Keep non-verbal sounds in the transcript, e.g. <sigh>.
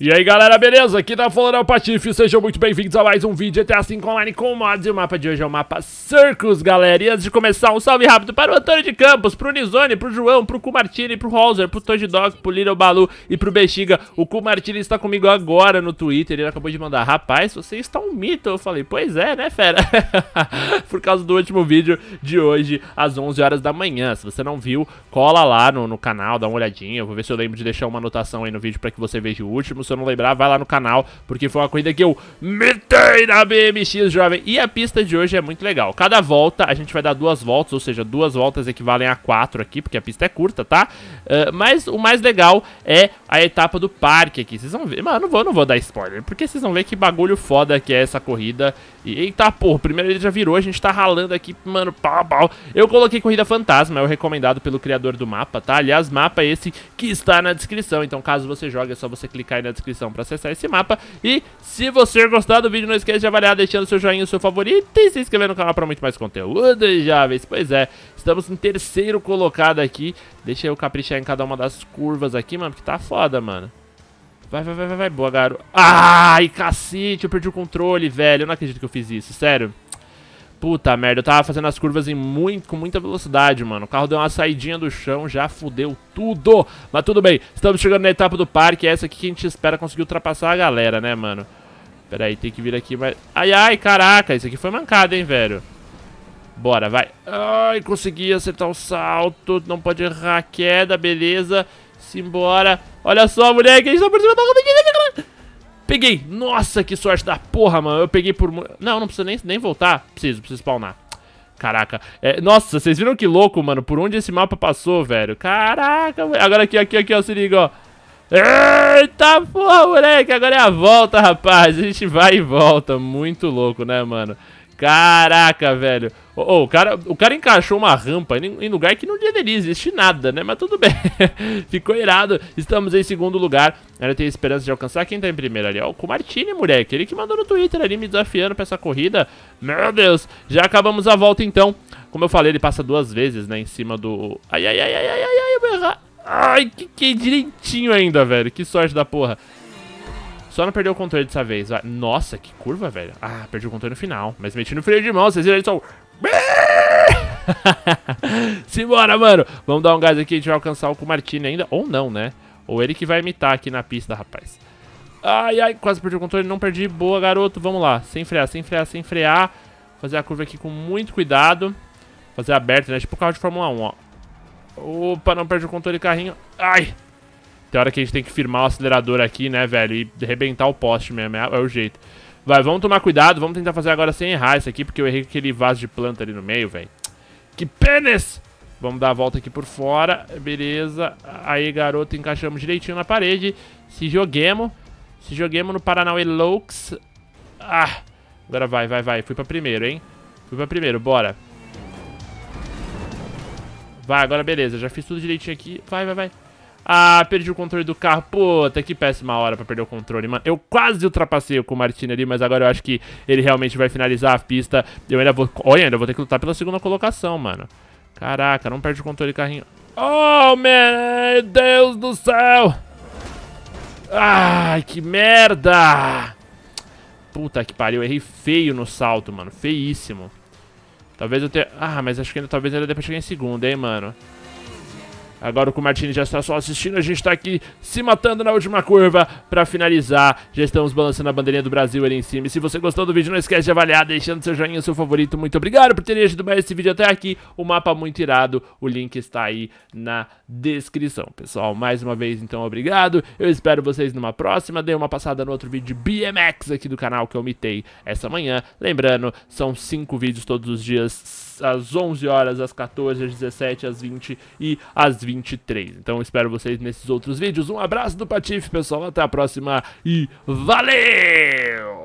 E aí galera, beleza? Aqui tá falando é o Patife, sejam muito bem-vindos a mais um vídeo Até assim Online com mods E o mapa de hoje é o mapa Circus, galera E antes de começar, um salve rápido para o Antônio de Campos, pro Nizone, pro João, pro Kumartini, pro Holzer, pro Toji Dog, pro Little Balu e pro Bexiga O Kumartini está comigo agora no Twitter, ele acabou de mandar Rapaz, você está um mito, eu falei, pois é, né fera? <laughs> Por causa do último vídeo de hoje, às 11 horas da manhã Se você não viu, cola lá no, no canal, dá uma olhadinha Eu vou ver se eu lembro de deixar uma anotação aí no vídeo pra que você veja o último. Se eu não lembrar, vai lá no canal, porque foi uma corrida que eu metei na BMX, jovem. E a pista de hoje é muito legal. Cada volta, a gente vai dar duas voltas, ou seja, duas voltas equivalem a quatro aqui, porque a pista é curta, tá? Uh, mas o mais legal é a etapa do parque aqui. Vocês vão ver, mano, não vou, não vou dar spoiler, porque vocês vão ver que bagulho foda que é essa corrida. E, eita, pô, primeiro ele já virou, a gente tá ralando aqui, mano, pau, pau. Eu coloquei Corrida Fantasma, é o recomendado pelo criador do mapa, tá? Aliás, mapa esse que está na descrição, então caso caso você jogue, é só você clicar aí na descrição pra acessar esse mapa. E se você gostar do vídeo, não esqueça de avaliar deixando seu joinha, seu favorito e se inscrever no canal pra muito mais conteúdo, jovens. Pois é, estamos em terceiro colocado aqui. Deixa eu caprichar em cada uma das curvas aqui, mano, porque tá foda, mano. Vai, vai, vai, vai, vai, boa, garoto. Ai, cacete, eu perdi o controle, velho. Eu não acredito que eu fiz isso, sério. Puta merda, eu tava fazendo as curvas em muito, com muita velocidade, mano. O carro deu uma saidinha do chão, já fudeu tudo. Mas tudo bem, estamos chegando na etapa do parque. É essa aqui que a gente espera conseguir ultrapassar a galera, né, mano? Pera aí, tem que vir aqui mais... Ai, ai, caraca, isso aqui foi mancado, hein, velho. Bora, vai. Ai, consegui acertar o salto. Não pode errar a queda, beleza. Simbora. Olha só, moleque, a gente tá por cima da roda né, Peguei. Nossa, que sorte da porra, mano. Eu peguei por... Não, não precisa nem, nem voltar. Preciso, preciso spawnar. Caraca. É, nossa, vocês viram que louco, mano. Por onde esse mapa passou, velho. Caraca, velho. Agora aqui, aqui, aqui, ó. Se liga, ó. Eita porra, moleque. Agora é a volta, rapaz. A gente vai e volta. Muito louco, né, mano. Caraca, velho. Oh, o, cara, o cara encaixou uma rampa em, em lugar que não deveria existir nada, né? Mas tudo <laughs> bem. Ficou irado. Estamos em segundo lugar. Ainda tem esperança de alcançar. Quem tá em primeiro ali? Ó, oh, o Comartini, moleque. Ele que mandou no Twitter ali me desafiando pra essa corrida. Meu Deus. Já acabamos a volta então. Como eu falei, ele passa duas vezes, né? Em cima do... Ai, ai, ai, ai, ai, ai, eu vou errar. Ai, que, que direitinho ainda, velho. Que sorte da porra. Só não perdeu o controle dessa vez, vai. Nossa, que curva, velho. Ah, perdi o controle no final. Mas meti no freio de mão, vocês viram ele só... <laughs> Simbora, mano. Vamos dar um gás aqui, a gente vai alcançar o Kumartini ainda. Ou não, né? Ou ele que vai imitar aqui na pista, rapaz. Ai, ai, quase perdi o controle, não perdi. Boa, garoto. Vamos lá. Sem frear, sem frear, sem frear. Fazer a curva aqui com muito cuidado. Fazer aberto, né? Tipo o carro de Fórmula 1, ó. Opa, não perdi o controle carrinho. Ai, tem hora que a gente tem que firmar o acelerador aqui, né, velho? E rebentar o poste mesmo, é, é o jeito. Vai, vamos tomar cuidado, vamos tentar fazer agora sem errar isso aqui, porque eu errei aquele vaso de planta ali no meio, velho. Que pênis! Vamos dar a volta aqui por fora, beleza. Aí, garoto, encaixamos direitinho na parede. Se joguemos. Se joguemos no Paranauê Loucos. Ah, agora vai, vai, vai. Fui pra primeiro, hein? Fui pra primeiro, bora. Vai, agora beleza. Já fiz tudo direitinho aqui. Vai, vai, vai. Ah, perdi o controle do carro. Puta, que péssima hora pra perder o controle, mano. Eu quase ultrapassei com o Martini ali, mas agora eu acho que ele realmente vai finalizar a pista. Eu ainda vou... Olha, ainda vou ter que lutar pela segunda colocação, mano. Caraca, não perde o controle do carrinho. Oh, meu Deus do céu! Ai, que merda! Puta que pariu, eu errei feio no salto, mano. Feíssimo. Talvez eu tenha... Ah, mas acho que ainda, talvez ainda dê pra chegar em segundo, hein, mano. Agora o Martini já está só assistindo, a gente está aqui se matando na última curva para finalizar. Já estamos balançando a bandeirinha do Brasil ali em cima. E se você gostou do vídeo, não esquece de avaliar, deixando seu joinha, seu favorito. Muito obrigado por ter ajudado mais esse vídeo até aqui. O mapa muito irado, o link está aí na descrição. Pessoal, mais uma vez, então, obrigado. Eu espero vocês numa próxima. Dei uma passada no outro vídeo de BMX aqui do canal que eu omitei essa manhã. Lembrando, são cinco vídeos todos os dias, às 11 horas, às 14, às 17, às 20 e às 20. 2023. Então espero vocês nesses outros vídeos. Um abraço do Patife, pessoal. Até a próxima e valeu!